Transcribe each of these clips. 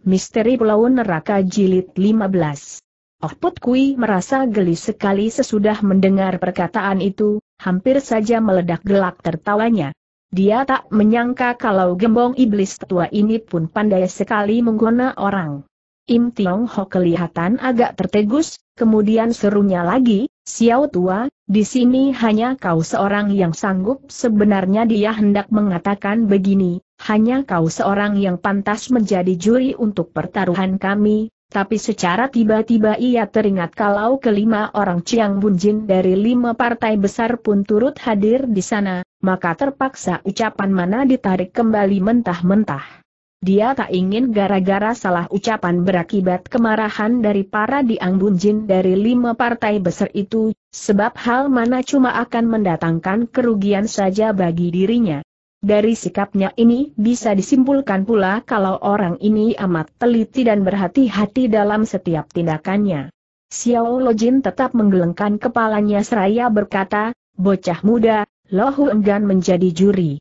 Misteri Pulau Neraka Jilid 15 Oh Put Kui merasa geli sekali sesudah mendengar perkataan itu, hampir saja meledak gelak tertawanya. Dia tak menyangka kalau gembong iblis tua ini pun pandai sekali menggona orang. Im Tiong Ho kelihatan agak tertegus, kemudian serunya lagi, Xiao Tua, di sini hanya kau seorang yang sanggup sebenarnya dia hendak mengatakan begini, hanya kau seorang yang pantas menjadi juri untuk pertaruhan kami, tapi secara tiba-tiba ia teringat kalau kelima orang Chiang Bunjin dari lima partai besar pun turut hadir di sana, maka terpaksa ucapan mana ditarik kembali mentah-mentah. Dia tak ingin gara-gara salah ucapan berakibat kemarahan dari para dianggun jin dari lima partai besar itu, sebab hal mana cuma akan mendatangkan kerugian saja bagi dirinya. Dari sikapnya ini bisa disimpulkan pula kalau orang ini amat teliti dan berhati-hati dalam setiap tindakannya. Xiao Lojin tetap menggelengkan kepalanya seraya berkata, bocah muda, Lohu enggan menjadi juri.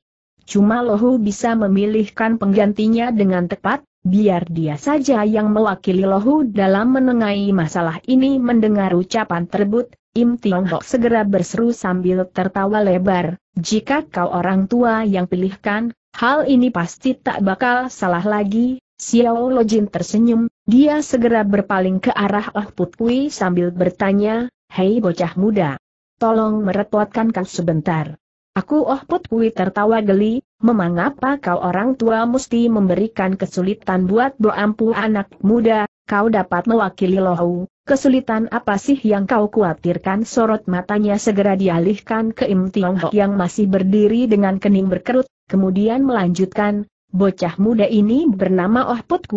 Cuma Lohu bisa memilihkan penggantinya dengan tepat, biar dia saja yang mewakili Lohu dalam menengahi masalah ini mendengar ucapan tersebut, Im Tiong Hok segera berseru sambil tertawa lebar, jika kau orang tua yang pilihkan, hal ini pasti tak bakal salah lagi, Xiao Lojin tersenyum, dia segera berpaling ke arah Oh Put sambil bertanya, Hei bocah muda, tolong merepotkan kau sebentar. Aku Oh Put tertawa geli, memangapa kau orang tua mesti memberikan kesulitan buat boampu anak muda, kau dapat mewakili Lohu, kesulitan apa sih yang kau khawatirkan sorot matanya segera dialihkan ke Im Tiong Ho yang masih berdiri dengan kening berkerut, kemudian melanjutkan, bocah muda ini bernama Oh Put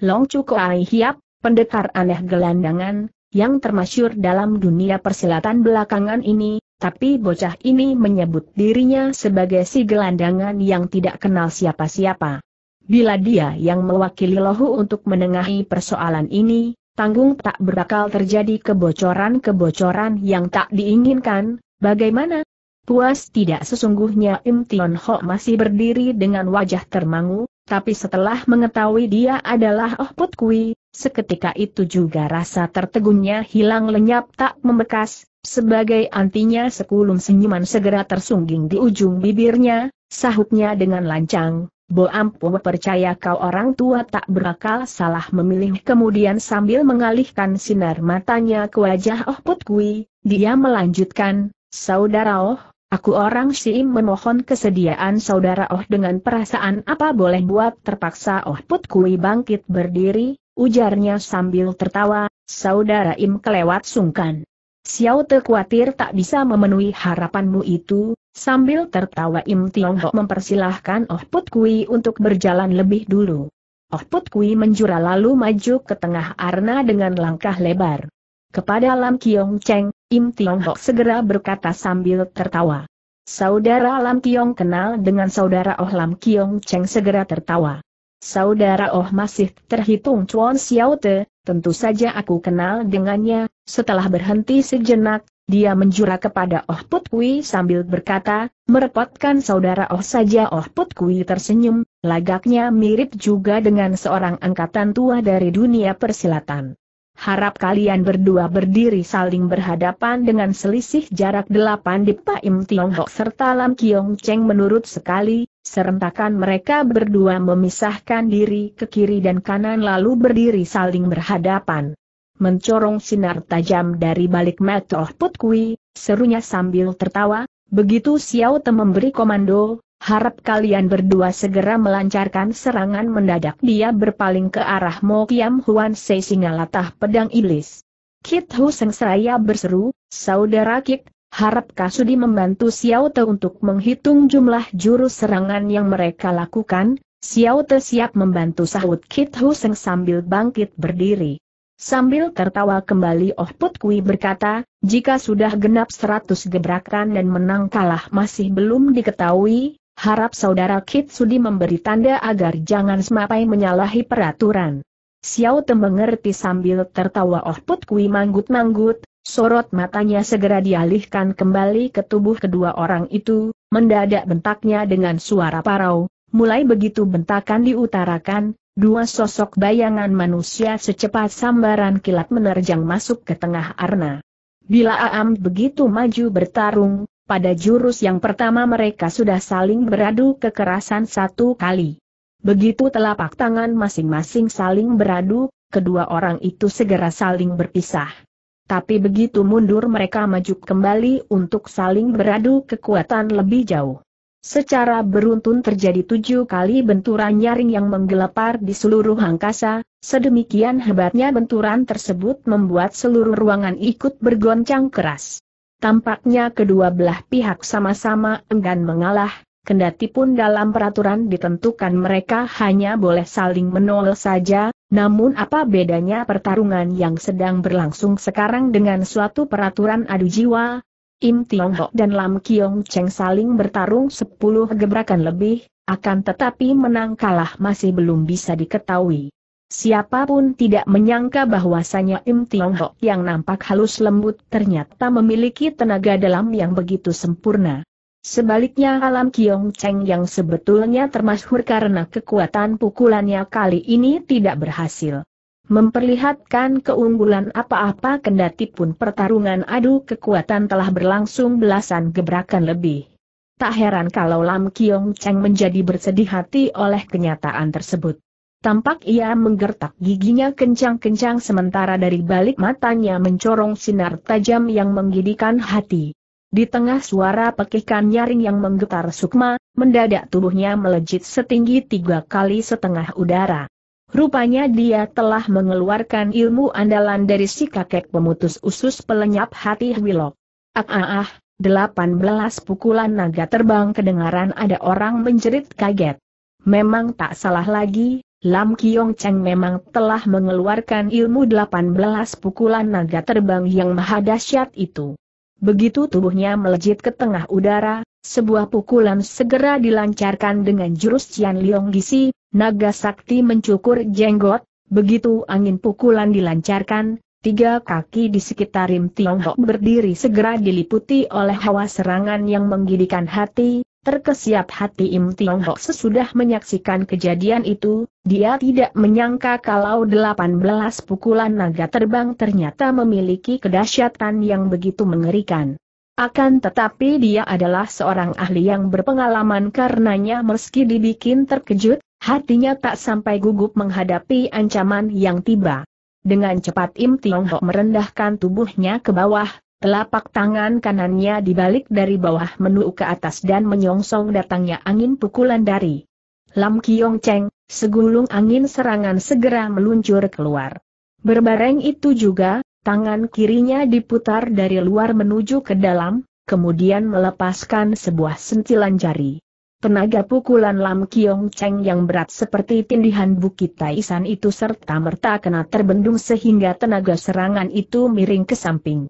Long Chuko Ai Hiap, pendekar aneh gelandangan, yang termasyur dalam dunia persilatan belakangan ini, tapi bocah ini menyebut dirinya sebagai si gelandangan yang tidak kenal siapa-siapa. Bila dia yang mewakili Lohu untuk menengahi persoalan ini, tanggung tak berakal terjadi kebocoran-kebocoran yang tak diinginkan, bagaimana? Puas tidak sesungguhnya Im Tion Ho masih berdiri dengan wajah termangu, tapi setelah mengetahui dia adalah Oh Put Kui, Seketika itu juga rasa tertegunnya hilang lenyap tak membekas, sebagai antinya sekulum senyuman segera tersungging di ujung bibirnya, sahutnya dengan lancang, Bo Ampo percaya kau orang tua tak berakal salah memilih kemudian sambil mengalihkan sinar matanya ke wajah Oh Put Kui, dia melanjutkan, Saudara Oh, aku orang Siim memohon kesediaan saudara Oh dengan perasaan apa boleh buat terpaksa Oh Put Kui bangkit berdiri, Ujarnya sambil tertawa, saudara Im kelewat sungkan. Xiao Te khawatir tak bisa memenuhi harapanmu itu, sambil tertawa Im Tiongho mempersilahkan Oh Put Kui untuk berjalan lebih dulu. Oh Put Kui menjura lalu maju ke tengah arna dengan langkah lebar. Kepada Lam Kiong Cheng, Im Tiongho segera berkata sambil tertawa. Saudara Lam Kiong kenal dengan saudara Oh Lam Kiong Cheng segera tertawa. Saudara Oh masih terhitung Chuan Xiaote, tentu saja aku kenal dengannya, setelah berhenti sejenak, dia menjura kepada Oh Put sambil berkata, merepotkan saudara Oh saja Oh Put tersenyum, lagaknya mirip juga dengan seorang angkatan tua dari dunia persilatan. Harap kalian berdua berdiri saling berhadapan dengan selisih jarak delapan di Paim Tiongkok serta Lam Kiong Cheng menurut sekali, Serentakan mereka berdua memisahkan diri ke kiri dan kanan lalu berdiri saling berhadapan. Mencorong sinar tajam dari balik mata putkui, serunya sambil tertawa, begitu Xiao Te memberi komando, harap kalian berdua segera melancarkan serangan mendadak dia berpaling ke arah Mo Kiam Huan Se latah Pedang Iblis. Kit Hu Seng Seraya berseru, Saudara Kit, harap Kasudi membantu Xiao Te untuk menghitung jumlah jurus serangan yang mereka lakukan, Xiao Te siap membantu sahut Kit Huseng sambil bangkit berdiri. Sambil tertawa kembali Oh Put Kui berkata, jika sudah genap seratus gebrakan dan menang kalah masih belum diketahui, harap saudara Kit Sudi memberi tanda agar jangan semapai menyalahi peraturan. Xiao Te mengerti sambil tertawa Oh Put Kui manggut-manggut, Sorot matanya segera dialihkan kembali ke tubuh kedua orang itu, mendadak bentaknya dengan suara parau, mulai begitu bentakan diutarakan, dua sosok bayangan manusia secepat sambaran kilat menerjang masuk ke tengah arna. Bila Aam begitu maju bertarung, pada jurus yang pertama mereka sudah saling beradu kekerasan satu kali. Begitu telapak tangan masing-masing saling beradu, kedua orang itu segera saling berpisah. Tapi begitu mundur mereka maju kembali untuk saling beradu kekuatan lebih jauh. Secara beruntun terjadi tujuh kali benturan nyaring yang menggelepar di seluruh angkasa, sedemikian hebatnya benturan tersebut membuat seluruh ruangan ikut bergoncang keras. Tampaknya kedua belah pihak sama-sama enggan mengalah, Kendati pun dalam peraturan ditentukan mereka hanya boleh saling menol saja, namun apa bedanya pertarungan yang sedang berlangsung sekarang dengan suatu peraturan adu jiwa? Im Tiong Ho dan Lam Kiong Cheng saling bertarung sepuluh gebrakan lebih, akan tetapi menang kalah masih belum bisa diketahui. Siapapun tidak menyangka bahwasanya Im Tiong Ho yang nampak halus lembut ternyata memiliki tenaga dalam yang begitu sempurna. Sebaliknya alam Kiong Cheng yang sebetulnya termasyhur karena kekuatan pukulannya kali ini tidak berhasil. Memperlihatkan keunggulan apa-apa kendati pun pertarungan adu kekuatan telah berlangsung belasan gebrakan lebih. Tak heran kalau Lam Kiong Cheng menjadi bersedih hati oleh kenyataan tersebut. Tampak ia menggertak giginya kencang-kencang sementara dari balik matanya mencorong sinar tajam yang menggidikan hati. Di tengah suara pekikan nyaring yang menggetar sukma, mendadak tubuhnya melejit setinggi tiga kali setengah udara. Rupanya dia telah mengeluarkan ilmu andalan dari si kakek pemutus usus pelenyap hati Wilok. Ah ah ah, delapan belas pukulan naga terbang kedengaran ada orang menjerit kaget. Memang tak salah lagi, Lam Kiong Cheng memang telah mengeluarkan ilmu delapan belas pukulan naga terbang yang maha dahsyat itu. Begitu tubuhnya melejit ke tengah udara, sebuah pukulan segera dilancarkan dengan jurus Cian Liong Gisi, naga sakti mencukur jenggot, begitu angin pukulan dilancarkan, tiga kaki di sekitar Rim Hok berdiri segera diliputi oleh hawa serangan yang menggidikan hati, Terkesiap hati Im Tiong Hok sesudah menyaksikan kejadian itu, dia tidak menyangka kalau 18 pukulan naga terbang ternyata memiliki kedahsyatan yang begitu mengerikan. Akan tetapi dia adalah seorang ahli yang berpengalaman karenanya meski dibikin terkejut, hatinya tak sampai gugup menghadapi ancaman yang tiba. Dengan cepat Im Tiong Hok merendahkan tubuhnya ke bawah, Telapak tangan kanannya dibalik dari bawah menuju ke atas dan menyongsong datangnya angin pukulan dari Lam Kiong Cheng, segulung angin serangan segera meluncur keluar. Berbareng itu juga, tangan kirinya diputar dari luar menuju ke dalam, kemudian melepaskan sebuah sentilan jari. Tenaga pukulan Lam Kiong Cheng yang berat seperti tindihan Bukit Taisan itu serta merta kena terbendung sehingga tenaga serangan itu miring ke samping.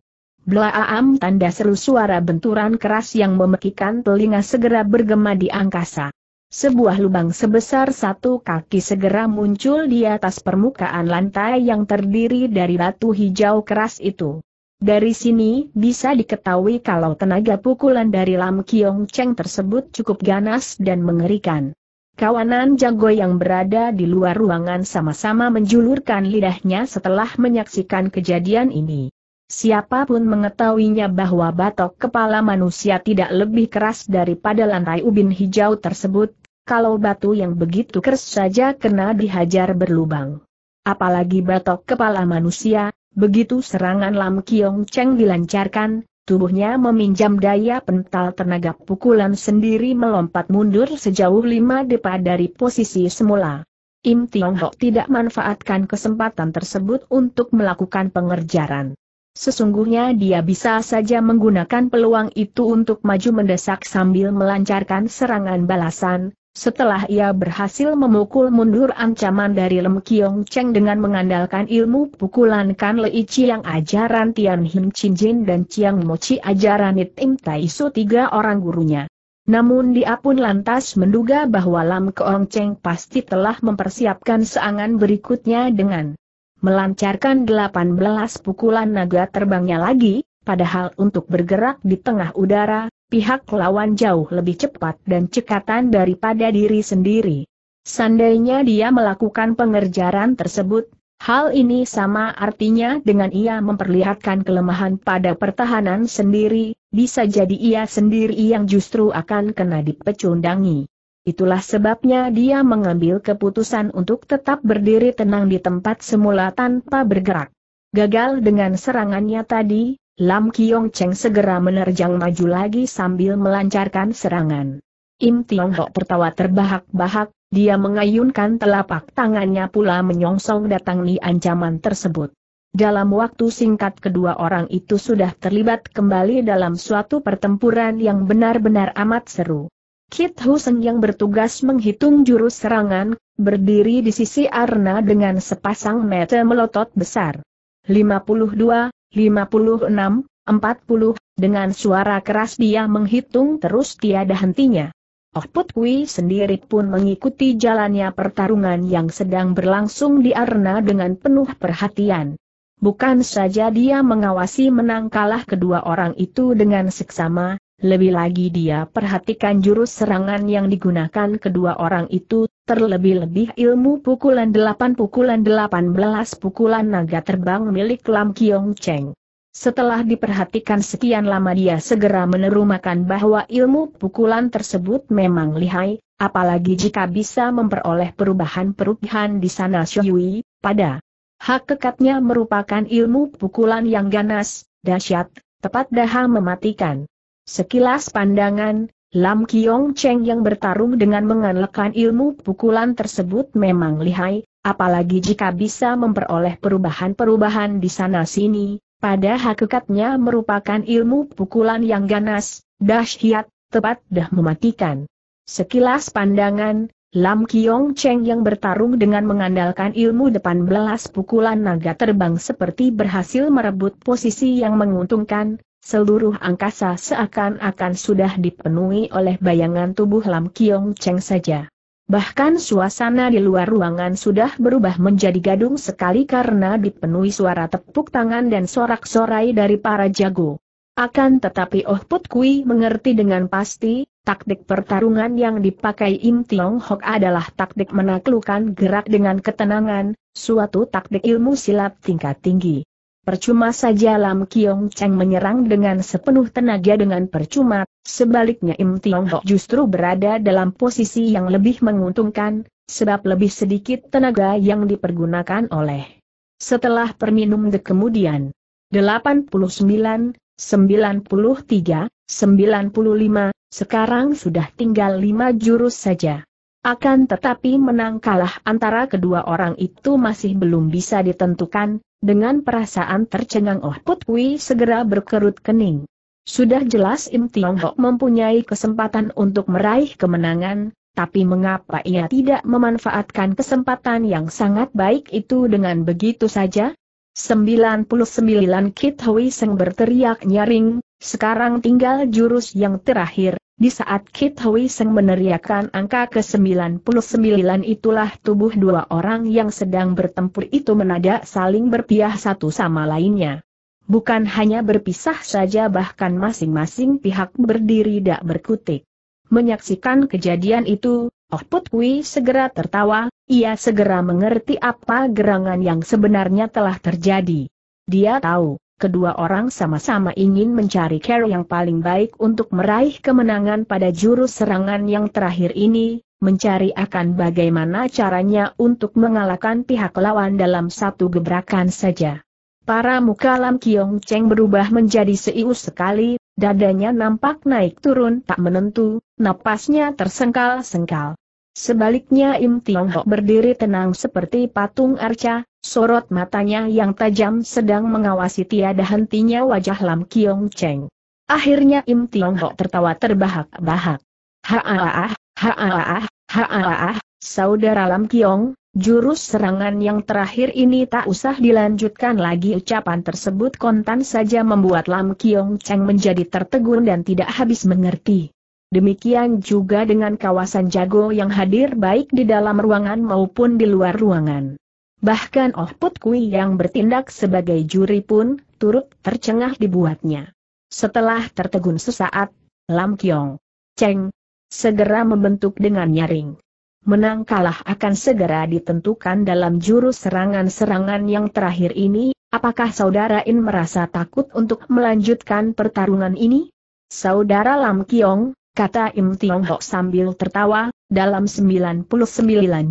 Blaam tanda seru suara benturan keras yang memekikan telinga segera bergema di angkasa. Sebuah lubang sebesar satu kaki segera muncul di atas permukaan lantai yang terdiri dari batu hijau keras itu. Dari sini bisa diketahui kalau tenaga pukulan dari Lam Kiong Cheng tersebut cukup ganas dan mengerikan. Kawanan jago yang berada di luar ruangan sama-sama menjulurkan lidahnya setelah menyaksikan kejadian ini. Siapapun mengetahuinya bahwa batok kepala manusia tidak lebih keras daripada lantai ubin hijau tersebut, kalau batu yang begitu keras saja kena dihajar berlubang. Apalagi batok kepala manusia, begitu serangan Lam Kiong Cheng dilancarkan, Tubuhnya meminjam daya pental tenaga pukulan sendiri melompat mundur sejauh lima depa dari posisi semula. Im Tiong Hok tidak manfaatkan kesempatan tersebut untuk melakukan pengerjaran. Sesungguhnya dia bisa saja menggunakan peluang itu untuk maju mendesak sambil melancarkan serangan balasan, setelah ia berhasil memukul mundur ancaman dari Lem Kiong Cheng dengan mengandalkan ilmu pukulan Kan Lei yang ajaran Tian Him Chin Jin dan Chiang Mochi Chi ajaran Itim Tai Su tiga orang gurunya. Namun dia pun lantas menduga bahwa Lam Keong Cheng pasti telah mempersiapkan seangan berikutnya dengan melancarkan 18 pukulan naga terbangnya lagi, padahal untuk bergerak di tengah udara, pihak lawan jauh lebih cepat dan cekatan daripada diri sendiri. Sandainya dia melakukan pengerjaran tersebut, hal ini sama artinya dengan ia memperlihatkan kelemahan pada pertahanan sendiri, bisa jadi ia sendiri yang justru akan kena dipecundangi. Itulah sebabnya dia mengambil keputusan untuk tetap berdiri tenang di tempat semula tanpa bergerak. Gagal dengan serangannya tadi, Lam Kiong Cheng segera menerjang maju lagi sambil melancarkan serangan. Im Tiong Ho tertawa terbahak-bahak, dia mengayunkan telapak tangannya pula menyongsong datang di ancaman tersebut. Dalam waktu singkat kedua orang itu sudah terlibat kembali dalam suatu pertempuran yang benar-benar amat seru. Kit Huseng yang bertugas menghitung jurus serangan, berdiri di sisi Arna dengan sepasang mata melotot besar. 52, 56, 40, dengan suara keras dia menghitung terus tiada hentinya. Oh Put sendiri pun mengikuti jalannya pertarungan yang sedang berlangsung di Arna dengan penuh perhatian. Bukan saja dia mengawasi menang kalah kedua orang itu dengan seksama, lebih lagi dia perhatikan jurus serangan yang digunakan kedua orang itu, terlebih-lebih ilmu pukulan 8 pukulan 18 pukulan naga terbang milik Lam Kiong Cheng. Setelah diperhatikan sekian lama dia segera menerumakan bahwa ilmu pukulan tersebut memang lihai, apalagi jika bisa memperoleh perubahan-perubahan di sana Shui, pada hak kekatnya merupakan ilmu pukulan yang ganas, dahsyat, tepat daha mematikan. Sekilas pandangan, Lam Kiong Cheng yang bertarung dengan mengandalkan ilmu pukulan tersebut memang lihai, apalagi jika bisa memperoleh perubahan-perubahan di sana-sini, pada hakikatnya merupakan ilmu pukulan yang ganas, dahsyat, tepat dah mematikan. Sekilas pandangan, Lam Kiong Cheng yang bertarung dengan mengandalkan ilmu depan belas pukulan naga terbang seperti berhasil merebut posisi yang menguntungkan, seluruh angkasa seakan-akan sudah dipenuhi oleh bayangan tubuh Lam Kiong Cheng saja. Bahkan suasana di luar ruangan sudah berubah menjadi gadung sekali karena dipenuhi suara tepuk tangan dan sorak-sorai dari para jago. Akan tetapi Oh Put Kui mengerti dengan pasti, taktik pertarungan yang dipakai Im Tiong Hok adalah taktik menaklukkan gerak dengan ketenangan, suatu taktik ilmu silat tingkat tinggi. Percuma saja Lam Kiong Cheng menyerang dengan sepenuh tenaga dengan percuma, sebaliknya Im Tiong Ho justru berada dalam posisi yang lebih menguntungkan, sebab lebih sedikit tenaga yang dipergunakan oleh. Setelah perminum de kemudian, 89, 93, 95, sekarang sudah tinggal lima jurus saja. Akan tetapi menang kalah antara kedua orang itu masih belum bisa ditentukan, dengan perasaan tercengang Oh Put segera berkerut kening. Sudah jelas Im Tiong mempunyai kesempatan untuk meraih kemenangan, tapi mengapa ia tidak memanfaatkan kesempatan yang sangat baik itu dengan begitu saja? 99 Kit Hui Seng berteriak nyaring, sekarang tinggal jurus yang terakhir, di saat Kit Hui Seng meneriakkan angka ke-99 itulah tubuh dua orang yang sedang bertempur itu menadak saling berpihak satu sama lainnya. Bukan hanya berpisah saja bahkan masing-masing pihak berdiri tak berkutik. Menyaksikan kejadian itu, Oh Put Kui segera tertawa, ia segera mengerti apa gerangan yang sebenarnya telah terjadi. Dia tahu, kedua orang sama-sama ingin mencari cara yang paling baik untuk meraih kemenangan pada jurus serangan yang terakhir ini, mencari akan bagaimana caranya untuk mengalahkan pihak lawan dalam satu gebrakan saja. Para muka Lam Kiong Cheng berubah menjadi seius sekali, dadanya nampak naik turun tak menentu, napasnya tersengkal-sengkal. Sebaliknya Im Tiong Ho berdiri tenang seperti patung arca, sorot matanya yang tajam sedang mengawasi tiada hentinya wajah Lam Kiong Cheng. Akhirnya Im Tiong Ho tertawa terbahak-bahak. Haaah, haaah, haaah, saudara Lam Kiong, jurus serangan yang terakhir ini tak usah dilanjutkan lagi ucapan tersebut kontan saja membuat Lam Kiong Cheng menjadi tertegun dan tidak habis mengerti. Demikian juga dengan kawasan jago yang hadir baik di dalam ruangan maupun di luar ruangan. Bahkan Oh Put Kui yang bertindak sebagai juri pun, turut tercengah dibuatnya. Setelah tertegun sesaat, Lam Kiong, Cheng, segera membentuk dengan nyaring. Menang kalah akan segera ditentukan dalam jurus serangan-serangan yang terakhir ini, apakah Saudara In merasa takut untuk melanjutkan pertarungan ini? Saudara Lam Kiong, kata Im Tiong Ho sambil tertawa, dalam 99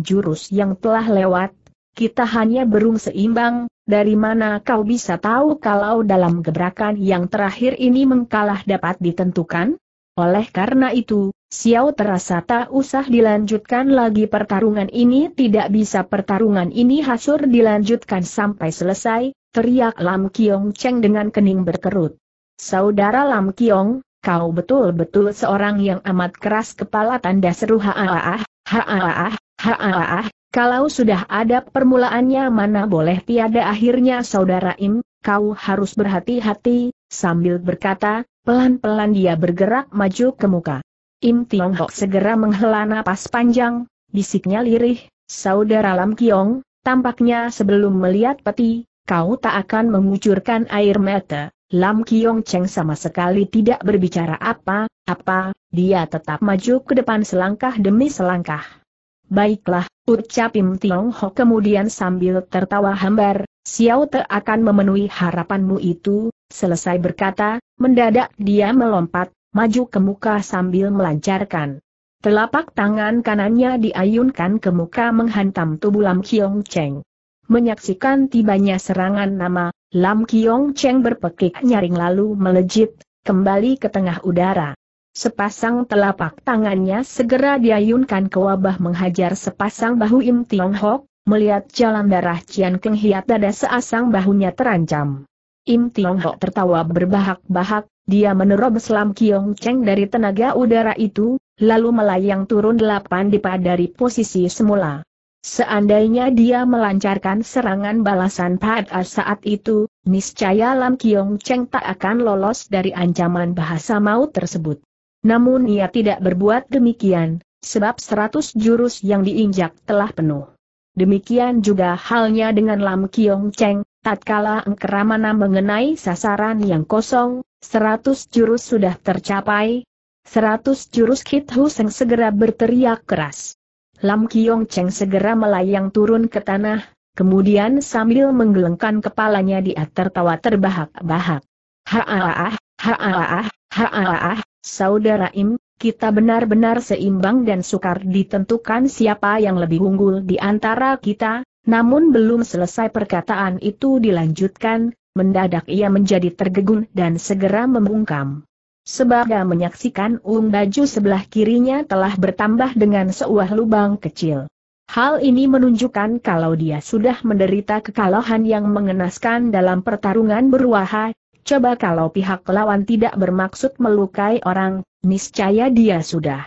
jurus yang telah lewat, kita hanya berung seimbang, dari mana kau bisa tahu kalau dalam gebrakan yang terakhir ini mengkalah dapat ditentukan? Oleh karena itu, Xiao terasa tak usah dilanjutkan lagi pertarungan ini tidak bisa pertarungan ini hasur dilanjutkan sampai selesai, teriak Lam Kiong Cheng dengan kening berkerut. Saudara Lam Kiong, kau betul-betul seorang yang amat keras kepala tanda seru haaah, haaah, haaah, kalau sudah ada permulaannya mana boleh tiada akhirnya saudara Im, kau harus berhati-hati, sambil berkata, pelan-pelan dia bergerak maju ke muka. Im Tiong Hok segera menghela napas panjang, bisiknya lirih, saudara Lam Kiong, tampaknya sebelum melihat peti, kau tak akan mengucurkan air mata. Lam Kiong Cheng sama sekali tidak berbicara apa-apa, dia tetap maju ke depan selangkah demi selangkah. Baiklah, ucap Im Hok kemudian sambil tertawa hambar, Xiao Te akan memenuhi harapanmu itu, selesai berkata, mendadak dia melompat, maju ke muka sambil melancarkan. Telapak tangan kanannya diayunkan ke muka menghantam tubuh Lam Kiong Cheng. Menyaksikan tibanya serangan nama, Lam Kiong Cheng berpekik nyaring lalu melejit, kembali ke tengah udara. Sepasang telapak tangannya segera diayunkan ke wabah menghajar sepasang bahu Im Tiong Hok, melihat jalan darah Cian Keng Hiat dada seasang bahunya terancam. Im Tiong Hok tertawa berbahak-bahak, dia menerobos Lam Kiong Cheng dari tenaga udara itu, lalu melayang turun delapan dipa dari posisi semula. Seandainya dia melancarkan serangan balasan pada saat itu, niscaya Lam Kiong Cheng tak akan lolos dari ancaman bahasa maut tersebut. Namun ia tidak berbuat demikian, sebab seratus jurus yang diinjak telah penuh. Demikian juga halnya dengan Lam Kiong Cheng, tatkala engkeramana mengenai sasaran yang kosong, seratus jurus sudah tercapai. Seratus jurus Kit Huseng segera berteriak keras. Lam Kiong Cheng segera melayang turun ke tanah, kemudian sambil menggelengkan kepalanya dia tertawa terbahak-bahak. ha-ah-ah, ha-ah-ah, Saudara Im, kita benar-benar seimbang dan sukar ditentukan siapa yang lebih unggul di antara kita, namun belum selesai perkataan itu dilanjutkan, mendadak ia menjadi tergegun dan segera membungkam. Sebagai menyaksikan ulung baju sebelah kirinya telah bertambah dengan seuah lubang kecil. Hal ini menunjukkan kalau dia sudah menderita kekalahan yang mengenaskan dalam pertarungan berwahai. Coba kalau pihak lawan tidak bermaksud melukai orang, niscaya dia sudah.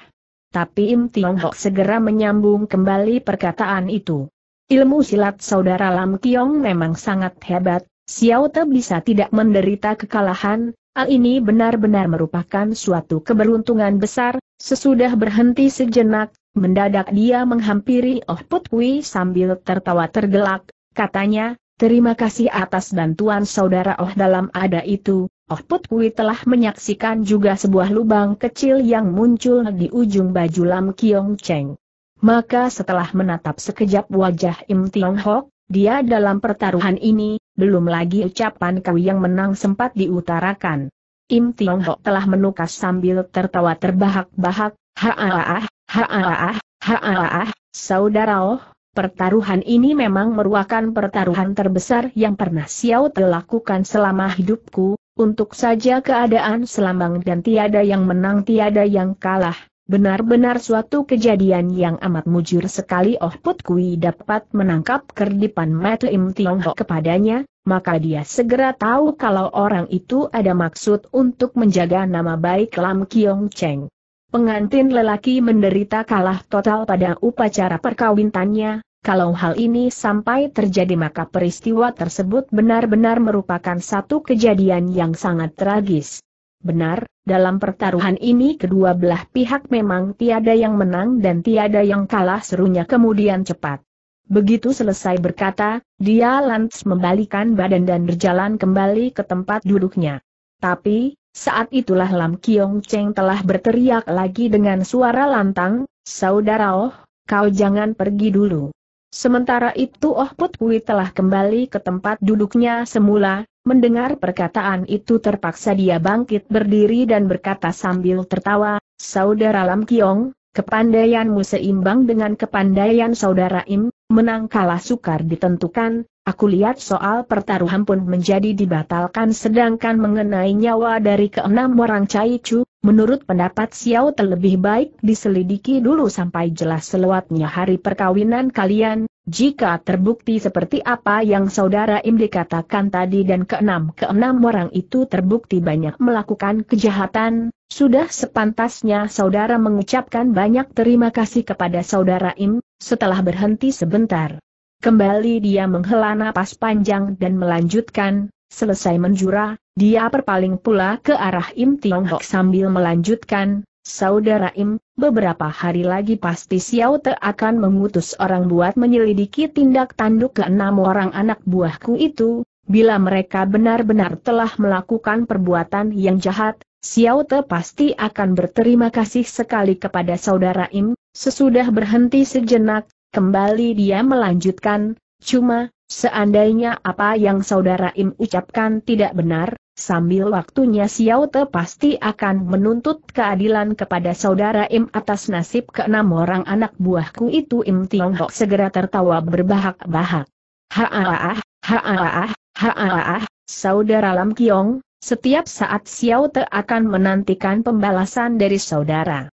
Tapi Im Tiong Hok segera menyambung kembali perkataan itu. Ilmu silat saudara Lam Kiong memang sangat hebat, Xiao Te bisa tidak menderita kekalahan, hal ini benar-benar merupakan suatu keberuntungan besar, sesudah berhenti sejenak, mendadak dia menghampiri Oh Put Kui sambil tertawa tergelak, katanya, Terima kasih atas bantuan saudara Oh dalam ada itu, Oh Put Kui telah menyaksikan juga sebuah lubang kecil yang muncul di ujung baju Lam Kiong Cheng. Maka setelah menatap sekejap wajah Im Tiong Hok, dia dalam pertaruhan ini, belum lagi ucapan kau yang menang sempat diutarakan. Im Tiong Hok telah menukas sambil tertawa terbahak-bahak, Ha ha ha ha ha saudara Oh, Pertaruhan ini memang merupakan pertaruhan terbesar yang pernah Xiao lakukan selama hidupku, untuk saja keadaan selambang dan tiada yang menang tiada yang kalah, benar-benar suatu kejadian yang amat mujur sekali Oh Put Kui dapat menangkap kerdipan Mata Im Tiong Ho kepadanya, maka dia segera tahu kalau orang itu ada maksud untuk menjaga nama baik Lam Kiong Cheng. Pengantin lelaki menderita kalah total pada upacara perkawintannya, kalau hal ini sampai terjadi maka peristiwa tersebut benar-benar merupakan satu kejadian yang sangat tragis. Benar, dalam pertaruhan ini kedua belah pihak memang tiada yang menang dan tiada yang kalah serunya kemudian cepat. Begitu selesai berkata, dia lantas membalikan badan dan berjalan kembali ke tempat duduknya. Tapi, saat itulah Lam Kiong Cheng telah berteriak lagi dengan suara lantang, Saudara Oh, kau jangan pergi dulu. Sementara itu Oh Put Kui telah kembali ke tempat duduknya semula, mendengar perkataan itu terpaksa dia bangkit berdiri dan berkata sambil tertawa, Saudara Lam Kiong, kepandaianmu seimbang dengan kepandaian Saudara Im, Menang kalah sukar ditentukan, aku lihat soal pertaruhan pun menjadi dibatalkan sedangkan mengenai nyawa dari keenam orang Cai Chu, menurut pendapat Xiao terlebih baik diselidiki dulu sampai jelas selewatnya hari perkawinan kalian, jika terbukti seperti apa yang saudara Im dikatakan tadi dan keenam-keenam orang itu terbukti banyak melakukan kejahatan, sudah sepantasnya saudara mengucapkan banyak terima kasih kepada saudara Im, setelah berhenti sebentar, kembali dia menghela napas panjang dan melanjutkan, selesai menjura, dia berpaling pula ke arah Im Tiong Hok sambil melanjutkan, Saudara Im, beberapa hari lagi pasti Xiao Te akan mengutus orang buat menyelidiki tindak tanduk keenam orang anak buahku itu, bila mereka benar-benar telah melakukan perbuatan yang jahat, Xiao Te pasti akan berterima kasih sekali kepada Saudara Im, Sesudah berhenti sejenak, kembali dia melanjutkan, cuma, seandainya apa yang saudara Im ucapkan tidak benar, sambil waktunya Xiao Te pasti akan menuntut keadilan kepada saudara Im atas nasib keenam orang anak buahku itu Im Tiong Hok segera tertawa berbahak-bahak. Haaah, haaah, haaah, saudara Lam Kiong, setiap saat Xiao Te akan menantikan pembalasan dari saudara.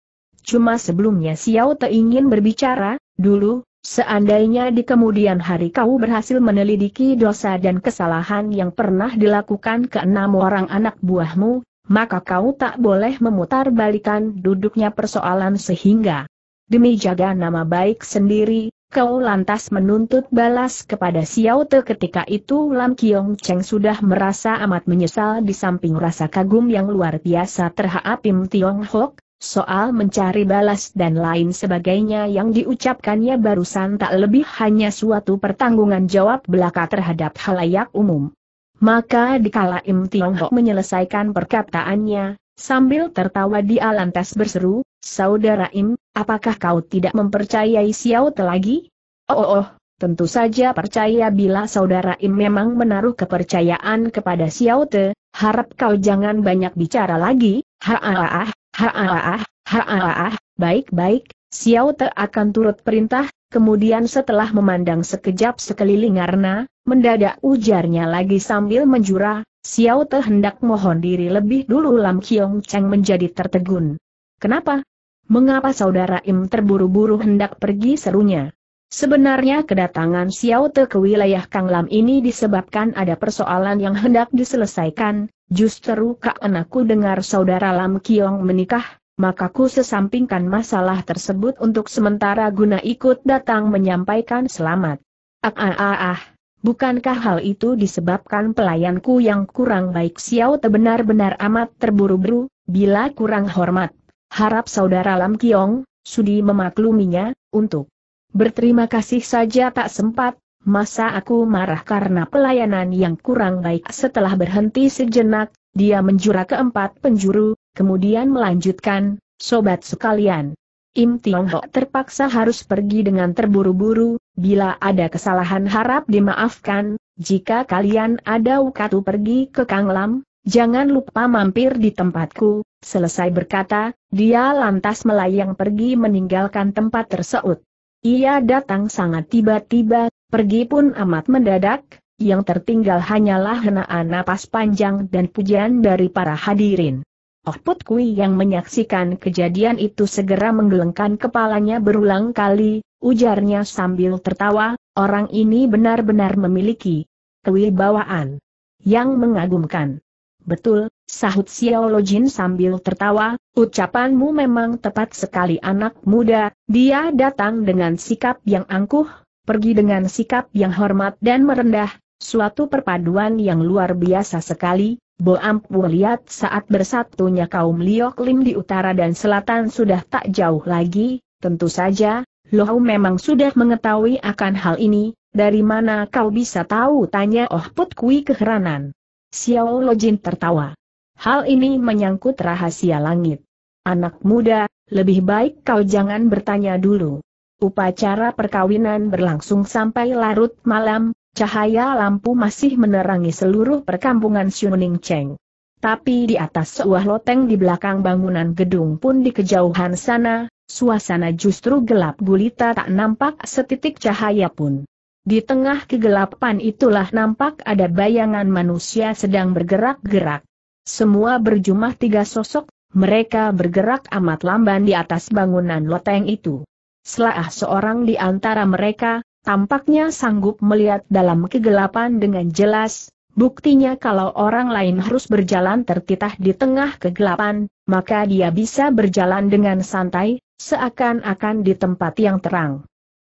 Cuma sebelumnya Xiao Te ingin berbicara, dulu, Seandainya di kemudian hari kau berhasil menelidiki dosa dan kesalahan yang pernah dilakukan ke enam orang anak buahmu, maka kau tak boleh memutar balikan duduknya persoalan sehingga demi jaga nama baik sendiri, kau lantas menuntut balas kepada Xiao Te ketika itu Lam Kiong Cheng sudah merasa amat menyesal di samping rasa kagum yang luar biasa terhadap Im Tiong Hok, soal mencari balas dan lain sebagainya yang diucapkannya barusan tak lebih hanya suatu pertanggungan jawab belaka terhadap halayak umum. Maka dikala Im Tiong Hok menyelesaikan perkataannya, sambil tertawa di lantas berseru, Saudara Im, apakah kau tidak mempercayai Xiao Te lagi? Oh, oh, oh, tentu saja percaya bila Saudara Im memang menaruh kepercayaan kepada Xiao Te, harap kau jangan banyak bicara lagi, ha ah, ah, Haah, haah, baik-baik, Xiao Te akan turut perintah, kemudian setelah memandang sekejap sekeliling karena, mendadak ujarnya lagi sambil menjura, Xiao Te hendak mohon diri lebih dulu Lam Kiong Cheng menjadi tertegun. Kenapa? Mengapa saudara Im terburu-buru hendak pergi serunya? Sebenarnya kedatangan Xiao Te ke wilayah Kang Lam ini disebabkan ada persoalan yang hendak diselesaikan, justru kak anakku dengar saudara Lam Kiong menikah, maka ku sesampingkan masalah tersebut untuk sementara guna ikut datang menyampaikan selamat. Ah ah ah ah, bukankah hal itu disebabkan pelayanku yang kurang baik Xiao Te benar-benar amat terburu-buru, bila kurang hormat. Harap saudara Lam Kiong, sudi memakluminya, untuk Berterima kasih saja tak sempat, masa aku marah karena pelayanan yang kurang baik setelah berhenti sejenak, dia menjura keempat penjuru, kemudian melanjutkan, sobat sekalian. Im Tiong Ho terpaksa harus pergi dengan terburu-buru, bila ada kesalahan harap dimaafkan, jika kalian ada waktu pergi ke Kang Lam, jangan lupa mampir di tempatku, selesai berkata, dia lantas melayang pergi meninggalkan tempat tersebut. Ia datang sangat tiba-tiba, pergi pun amat mendadak, yang tertinggal hanyalah henaan napas panjang dan pujian dari para hadirin. Oh Put Kui yang menyaksikan kejadian itu segera menggelengkan kepalanya berulang kali, ujarnya sambil tertawa, orang ini benar-benar memiliki kewibawaan yang mengagumkan. Betul, sahut Xiao Jin sambil tertawa, ucapanmu memang tepat sekali anak muda, dia datang dengan sikap yang angkuh, pergi dengan sikap yang hormat dan merendah, suatu perpaduan yang luar biasa sekali, Bo Ampu lihat saat bersatunya kaum Liok Lim di utara dan selatan sudah tak jauh lagi, tentu saja, Lohau memang sudah mengetahui akan hal ini, dari mana kau bisa tahu tanya Oh Put Kui keheranan. Xiao Lojin tertawa. Hal ini menyangkut rahasia langit. Anak muda, lebih baik kau jangan bertanya dulu. Upacara perkawinan berlangsung sampai larut malam, cahaya lampu masih menerangi seluruh perkampungan Xuning Cheng. Tapi di atas sebuah loteng di belakang bangunan gedung pun di kejauhan sana, suasana justru gelap gulita tak nampak setitik cahaya pun. Di tengah kegelapan itulah nampak ada bayangan manusia sedang bergerak-gerak. Semua berjumlah tiga sosok, mereka bergerak amat lamban di atas bangunan loteng itu. Selah seorang di antara mereka, tampaknya sanggup melihat dalam kegelapan dengan jelas, buktinya kalau orang lain harus berjalan tertitah di tengah kegelapan, maka dia bisa berjalan dengan santai, seakan-akan di tempat yang terang.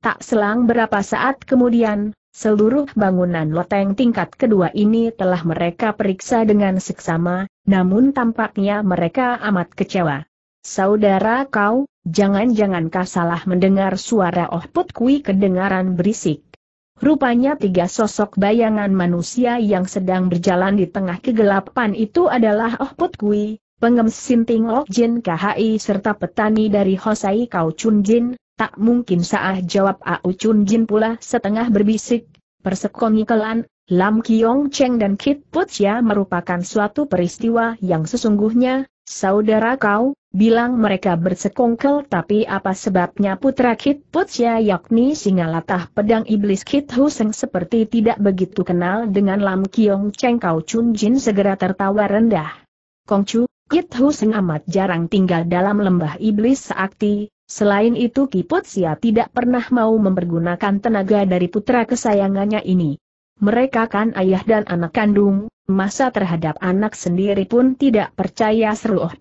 Tak selang berapa saat kemudian, seluruh bangunan loteng tingkat kedua ini telah mereka periksa dengan seksama, namun tampaknya mereka amat kecewa. Saudara kau, jangan-jangan kau salah mendengar suara Oh Put Kui kedengaran berisik. Rupanya tiga sosok bayangan manusia yang sedang berjalan di tengah kegelapan itu adalah Oh Put Kui, pengemis Sinting Jin KHI serta petani dari Hosai Kau Chun Jin, Tak mungkin saah jawab Au Chun Jin pula setengah berbisik, persekongnya kelan, Lam Kiong Cheng dan Kit Putia merupakan suatu peristiwa yang sesungguhnya, saudara kau, bilang mereka bersekongkel tapi apa sebabnya putra Kit Putia yakni singalatah pedang iblis Kit Huseng seperti tidak begitu kenal dengan Lam Kiong Cheng Kau Chun Jin segera tertawa rendah. Kongcu, Kit Huseng amat jarang tinggal dalam lembah iblis seakti. Selain itu Kipotsia tidak pernah mau mempergunakan tenaga dari putra kesayangannya ini. Mereka kan ayah dan anak kandung, masa terhadap anak sendiri pun tidak percaya seru Oh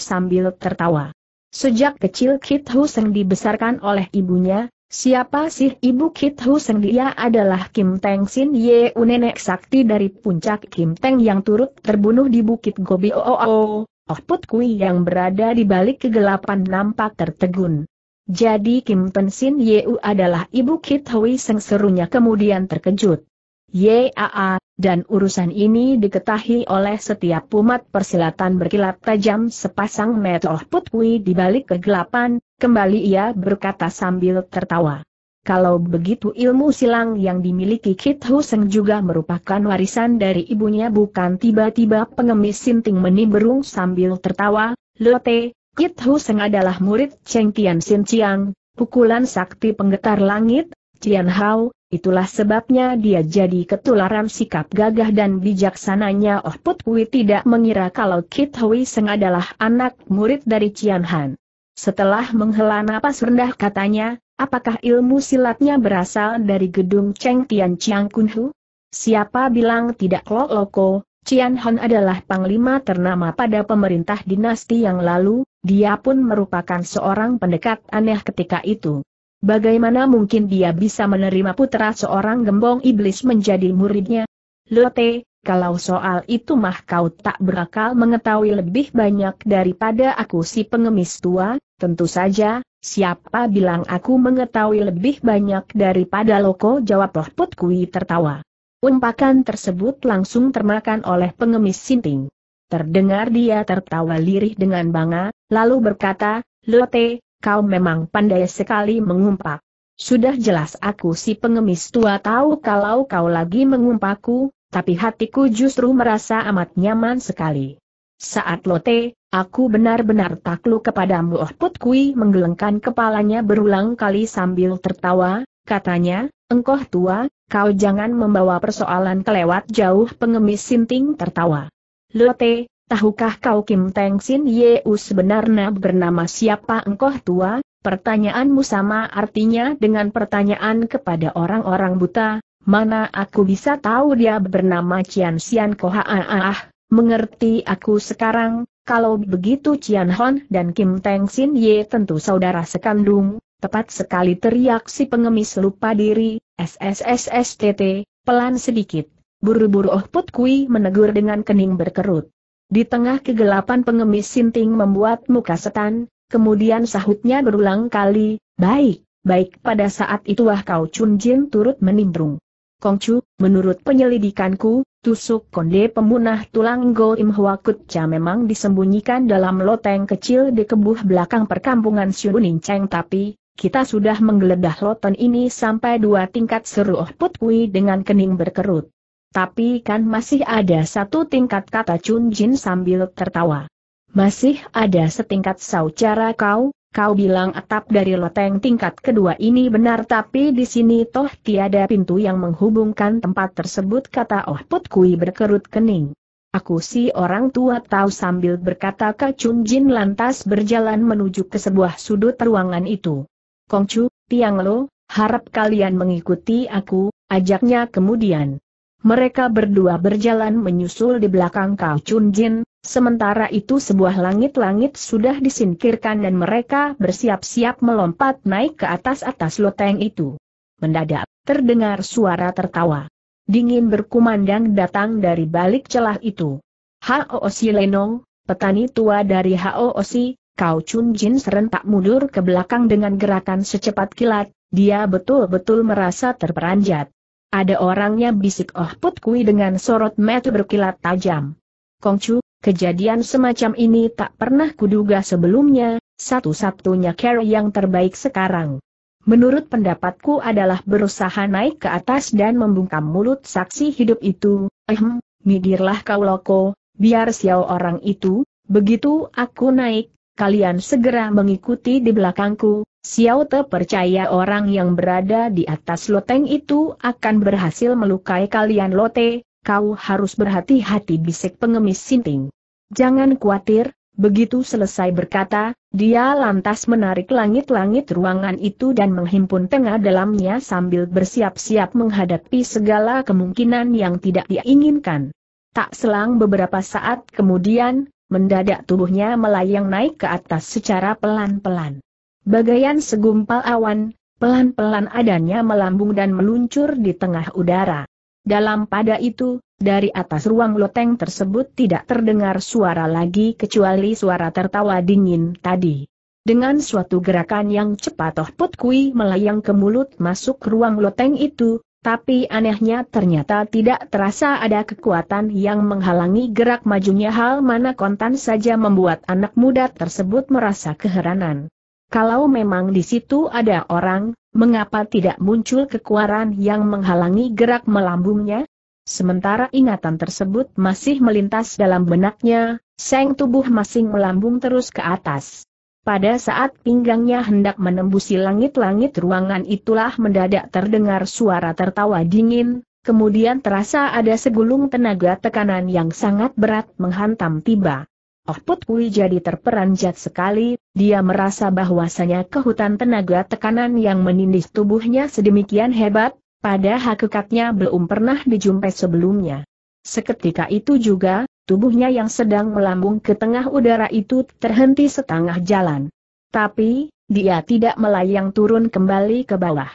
sambil tertawa. Sejak kecil Kit Huseng dibesarkan oleh ibunya, siapa sih ibu Kit Huseng dia adalah Kim Teng Sin Ye Unenek sakti dari puncak Kim Teng yang turut terbunuh di Bukit Gobi Ooo. Oh, oh, oh. Output Kui yang berada di balik kegelapan nampak tertegun. Jadi Kim Pensin Yeu adalah ibu Kit Hui Seng serunya kemudian terkejut. Yaa, dan urusan ini diketahui oleh setiap umat persilatan berkilat tajam sepasang metoh Output Kui di balik kegelapan, kembali ia berkata sambil tertawa. Kalau begitu ilmu silang yang dimiliki Kit Huseng juga merupakan warisan dari ibunya bukan tiba-tiba pengemis Sinting menimberung sambil tertawa, Lote, Kit Huseng adalah murid Cheng Tian Sin Chiang, pukulan sakti penggetar langit, Cian Hao, itulah sebabnya dia jadi ketularan sikap gagah dan bijaksananya Oh Put Kui tidak mengira kalau Kit Huseng adalah anak murid dari Cian Han. Setelah menghela napas rendah katanya, Apakah ilmu silatnya berasal dari gedung Cheng Tian Chiang Hu? Siapa bilang tidak Lo Loko, Cian Hon adalah panglima ternama pada pemerintah dinasti yang lalu, dia pun merupakan seorang pendekat aneh ketika itu. Bagaimana mungkin dia bisa menerima putra seorang gembong iblis menjadi muridnya? Lote, kalau soal itu mah kau tak berakal mengetahui lebih banyak daripada aku si pengemis tua, tentu saja, Siapa bilang aku mengetahui lebih banyak daripada Loko jawab Loh Put Kui tertawa. Umpakan tersebut langsung termakan oleh pengemis sinting. Terdengar dia tertawa lirih dengan bangga, lalu berkata, Lote, kau memang pandai sekali mengumpak. Sudah jelas aku si pengemis tua tahu kalau kau lagi mengumpaku, tapi hatiku justru merasa amat nyaman sekali. Saat Lote, Aku benar-benar takluk kepadamu Oh Put Kui menggelengkan kepalanya berulang kali sambil tertawa, katanya, engkau tua, kau jangan membawa persoalan kelewat jauh pengemis Sinting tertawa. Lote, tahukah kau Kim Teng Sin Yeu sebenarnya bernama siapa engkau tua? Pertanyaanmu sama artinya dengan pertanyaan kepada orang-orang buta, mana aku bisa tahu dia bernama Cian Sian Koha ah, ah, ah, ah, Mengerti aku sekarang, kalau begitu Cian Hon dan Kim Teng Sin Ye tentu saudara sekandung, tepat sekali teriak si pengemis lupa diri, SSSSTT, pelan sedikit. Buru-buru Oh Put Kui menegur dengan kening berkerut. Di tengah kegelapan pengemis Sinting membuat muka setan, kemudian sahutnya berulang kali, baik, baik pada saat itu Wah Kau Chun Jin turut menimbrung. Kongcu, menurut penyelidikanku, Tusuk konde pemunah tulang Go Im Hwa memang disembunyikan dalam loteng kecil di kebuh belakang perkampungan Syuning tapi, kita sudah menggeledah loteng ini sampai dua tingkat seru Oh Put dengan kening berkerut. Tapi kan masih ada satu tingkat kata Chun Jin sambil tertawa. Masih ada setingkat saucara kau, Kau bilang atap dari loteng tingkat kedua ini benar tapi di sini toh tiada pintu yang menghubungkan tempat tersebut kata Oh Put Kui berkerut kening. Aku si orang tua tahu sambil berkata ke Chun Jin lantas berjalan menuju ke sebuah sudut ruangan itu. Kong Chu, Tiang Lo, harap kalian mengikuti aku, ajaknya kemudian. Mereka berdua berjalan menyusul di belakang Kau Chun Jin, Sementara itu sebuah langit-langit sudah disingkirkan dan mereka bersiap-siap melompat naik ke atas-atas loteng itu. Mendadak, terdengar suara tertawa. Dingin berkumandang datang dari balik celah itu. si Lenong, petani tua dari si, Kau Chun Jin serentak mundur ke belakang dengan gerakan secepat kilat, dia betul-betul merasa terperanjat. Ada orangnya bisik Oh Put Kui dengan sorot mata berkilat tajam. Kong chu. Kejadian semacam ini tak pernah kuduga sebelumnya, satu-satunya care yang terbaik sekarang. Menurut pendapatku adalah berusaha naik ke atas dan membungkam mulut saksi hidup itu, ehem, migirlah kau loko, biar siau orang itu, begitu aku naik, kalian segera mengikuti di belakangku, siau terpercaya orang yang berada di atas loteng itu akan berhasil melukai kalian lote, kau harus berhati-hati bisik pengemis sinting. Jangan khawatir, begitu selesai berkata, dia lantas menarik langit-langit ruangan itu dan menghimpun tengah dalamnya sambil bersiap-siap menghadapi segala kemungkinan yang tidak diinginkan. Tak selang beberapa saat kemudian, mendadak tubuhnya melayang naik ke atas secara pelan-pelan. Bagaian segumpal awan, pelan-pelan adanya melambung dan meluncur di tengah udara. Dalam pada itu, dari atas ruang loteng tersebut tidak terdengar suara lagi kecuali suara tertawa dingin tadi. Dengan suatu gerakan yang cepat Toh Put Kui melayang ke mulut masuk ruang loteng itu, tapi anehnya ternyata tidak terasa ada kekuatan yang menghalangi gerak majunya hal mana kontan saja membuat anak muda tersebut merasa keheranan. Kalau memang di situ ada orang, mengapa tidak muncul kekuaran yang menghalangi gerak melambungnya? Sementara ingatan tersebut masih melintas dalam benaknya, seng tubuh masing melambung terus ke atas. Pada saat pinggangnya hendak menembusi langit-langit ruangan itulah mendadak terdengar suara tertawa dingin, kemudian terasa ada segulung tenaga tekanan yang sangat berat menghantam tiba. Oh Putwi jadi terperanjat sekali, dia merasa bahwasanya kehutan tenaga tekanan yang menindih tubuhnya sedemikian hebat, pada hakikatnya belum pernah dijumpai sebelumnya. Seketika itu juga, tubuhnya yang sedang melambung ke tengah udara itu terhenti setengah jalan. Tapi, dia tidak melayang turun kembali ke bawah.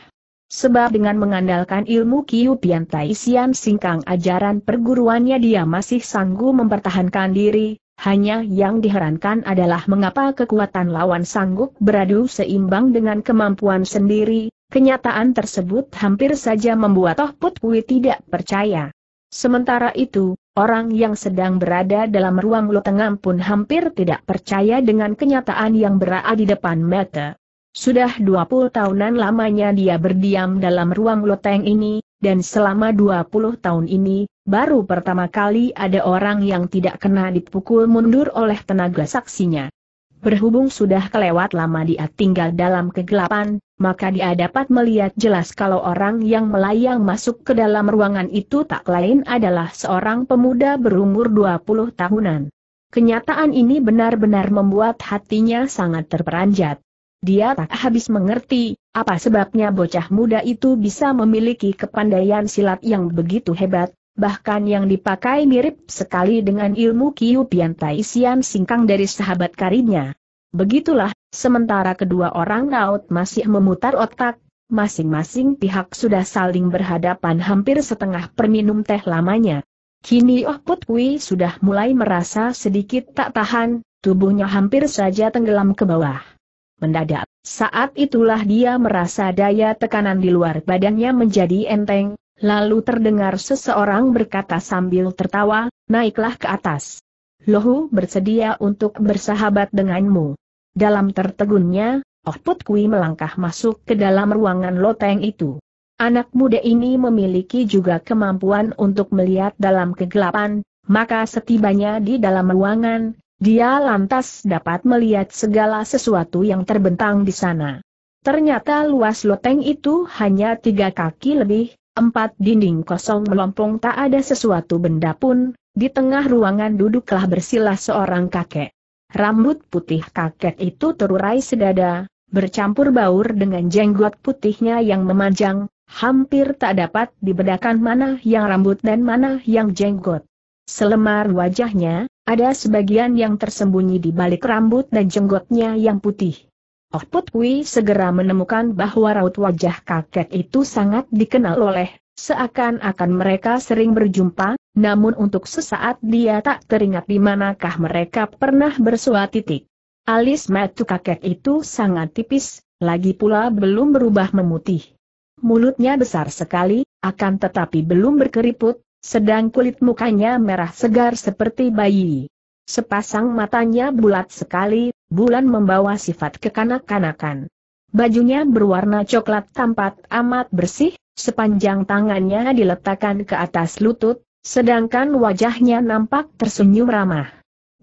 Sebab dengan mengandalkan ilmu Kiu Piantai Sian Singkang ajaran perguruannya dia masih sanggup mempertahankan diri, hanya yang diherankan adalah mengapa kekuatan lawan sanggup beradu seimbang dengan kemampuan sendiri, kenyataan tersebut hampir saja membuat Toh Put tidak percaya. Sementara itu, orang yang sedang berada dalam ruang lutengam pun hampir tidak percaya dengan kenyataan yang berada di depan mata. Sudah 20 tahunan lamanya dia berdiam dalam ruang loteng ini, dan selama 20 tahun ini, baru pertama kali ada orang yang tidak kena dipukul mundur oleh tenaga saksinya. Berhubung sudah kelewat lama dia tinggal dalam kegelapan, maka dia dapat melihat jelas kalau orang yang melayang masuk ke dalam ruangan itu tak lain adalah seorang pemuda berumur 20 tahunan. Kenyataan ini benar-benar membuat hatinya sangat terperanjat. Dia tak habis mengerti, apa sebabnya bocah muda itu bisa memiliki kepandaian silat yang begitu hebat, bahkan yang dipakai mirip sekali dengan ilmu Kiu Pian Tai Sian Singkang dari sahabat karibnya. Begitulah, sementara kedua orang naut masih memutar otak, masing-masing pihak sudah saling berhadapan hampir setengah perminum teh lamanya. Kini Oh Put Kui sudah mulai merasa sedikit tak tahan, tubuhnya hampir saja tenggelam ke bawah mendadak. Saat itulah dia merasa daya tekanan di luar badannya menjadi enteng, lalu terdengar seseorang berkata sambil tertawa, naiklah ke atas. Lohu bersedia untuk bersahabat denganmu. Dalam tertegunnya, Oh Put Kui melangkah masuk ke dalam ruangan loteng itu. Anak muda ini memiliki juga kemampuan untuk melihat dalam kegelapan, maka setibanya di dalam ruangan, dia lantas dapat melihat segala sesuatu yang terbentang di sana. Ternyata luas loteng itu hanya tiga kaki lebih, empat dinding kosong melompong tak ada sesuatu benda pun, di tengah ruangan duduklah bersila seorang kakek. Rambut putih kakek itu terurai sedada, bercampur baur dengan jenggot putihnya yang memanjang, hampir tak dapat dibedakan mana yang rambut dan mana yang jenggot. Selemar wajahnya, ada sebagian yang tersembunyi di balik rambut dan jenggotnya yang putih. Oh Put segera menemukan bahwa raut wajah kakek itu sangat dikenal oleh, seakan-akan mereka sering berjumpa, namun untuk sesaat dia tak teringat di manakah mereka pernah bersua titik. Alis matu kakek itu sangat tipis, lagi pula belum berubah memutih. Mulutnya besar sekali, akan tetapi belum berkeriput, sedang kulit mukanya merah segar seperti bayi. Sepasang matanya bulat sekali, bulan membawa sifat kekanak-kanakan. Bajunya berwarna coklat tampat amat bersih, sepanjang tangannya diletakkan ke atas lutut, sedangkan wajahnya nampak tersenyum ramah.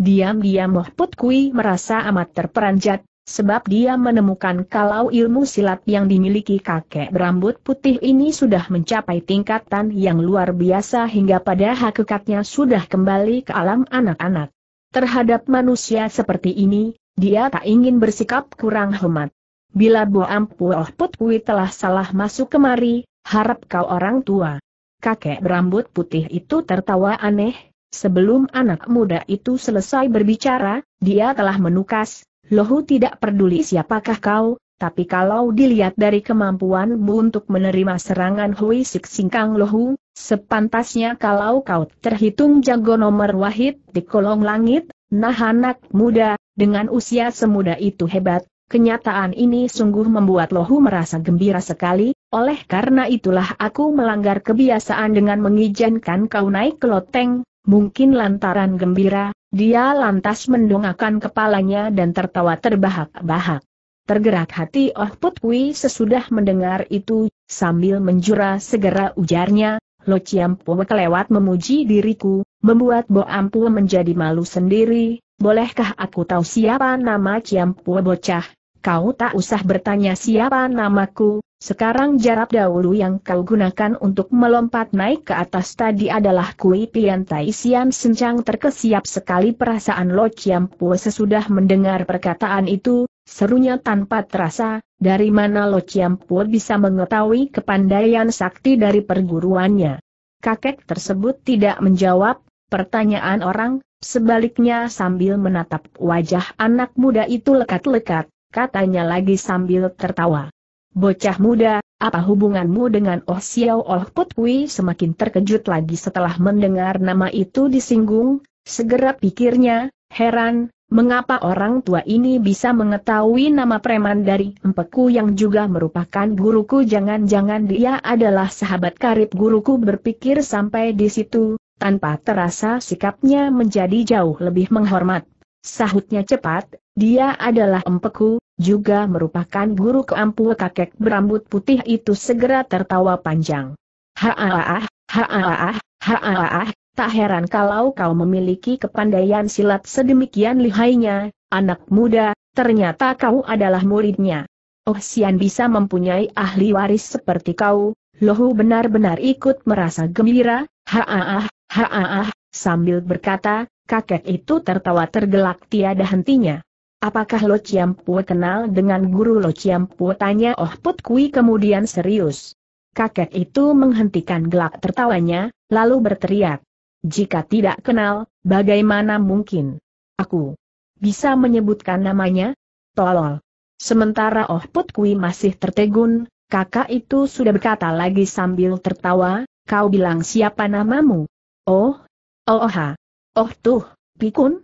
Diam-diam Mohput Kui merasa amat terperanjat, Sebab dia menemukan kalau ilmu silat yang dimiliki kakek berambut putih ini sudah mencapai tingkatan yang luar biasa hingga pada hakikatnya sudah kembali ke alam anak-anak. Terhadap manusia seperti ini, dia tak ingin bersikap kurang hormat. Bila Bo Ampuoh Putwi telah salah masuk kemari, harap kau orang tua. Kakek berambut putih itu tertawa aneh, sebelum anak muda itu selesai berbicara, dia telah menukas, Lohu tidak peduli siapakah kau, tapi kalau dilihat dari kemampuanmu untuk menerima serangan Hui Sik Singkang Lohu, sepantasnya kalau kau terhitung jago nomor wahid di kolong langit, nah anak muda, dengan usia semuda itu hebat, kenyataan ini sungguh membuat Lohu merasa gembira sekali, oleh karena itulah aku melanggar kebiasaan dengan mengizinkan kau naik ke loteng, Mungkin lantaran gembira, dia lantas mendongakkan kepalanya dan tertawa terbahak-bahak. Tergerak hati Oh Put sesudah mendengar itu, sambil menjura segera ujarnya, Lo Ciampu kelewat memuji diriku, membuat Bo Ampu menjadi malu sendiri, bolehkah aku tahu siapa nama Ciampu bocah Kau tak usah bertanya siapa namaku, sekarang jarak dahulu yang kau gunakan untuk melompat naik ke atas tadi adalah Kui Pian Tai Sian Sencang terkesiap sekali perasaan Lo Chiam pu sesudah mendengar perkataan itu, serunya tanpa terasa, dari mana Lo Chiam pu bisa mengetahui kepandaian sakti dari perguruannya. Kakek tersebut tidak menjawab pertanyaan orang, sebaliknya sambil menatap wajah anak muda itu lekat-lekat, katanya lagi sambil tertawa. Bocah muda, apa hubunganmu dengan Oh Xiao Oh Put semakin terkejut lagi setelah mendengar nama itu disinggung, segera pikirnya, heran, mengapa orang tua ini bisa mengetahui nama preman dari empeku yang juga merupakan guruku jangan-jangan dia adalah sahabat karib guruku berpikir sampai di situ, tanpa terasa sikapnya menjadi jauh lebih menghormat. Sahutnya cepat, dia adalah empeku, juga merupakan guru keampu kakek berambut putih itu segera tertawa panjang. Haaah, haaah, haaah, tak heran kalau kau memiliki kepandaian silat sedemikian lihainya, anak muda, ternyata kau adalah muridnya. Oh Sian bisa mempunyai ahli waris seperti kau, Lohu benar-benar ikut merasa gembira, haaah, haaah, sambil berkata, kakek itu tertawa tergelak tiada hentinya. Apakah Lo Chiam Chiampu kenal dengan guru Lo Chiam Chiampu? Tanya Oh Put Kui kemudian serius. Kakek itu menghentikan gelak tertawanya, lalu berteriak. Jika tidak kenal, bagaimana mungkin? Aku bisa menyebutkan namanya? Tolol. Sementara Oh Put Kui masih tertegun, kakak itu sudah berkata lagi sambil tertawa, kau bilang siapa namamu? Oh, oh ha, oh tuh, pikun,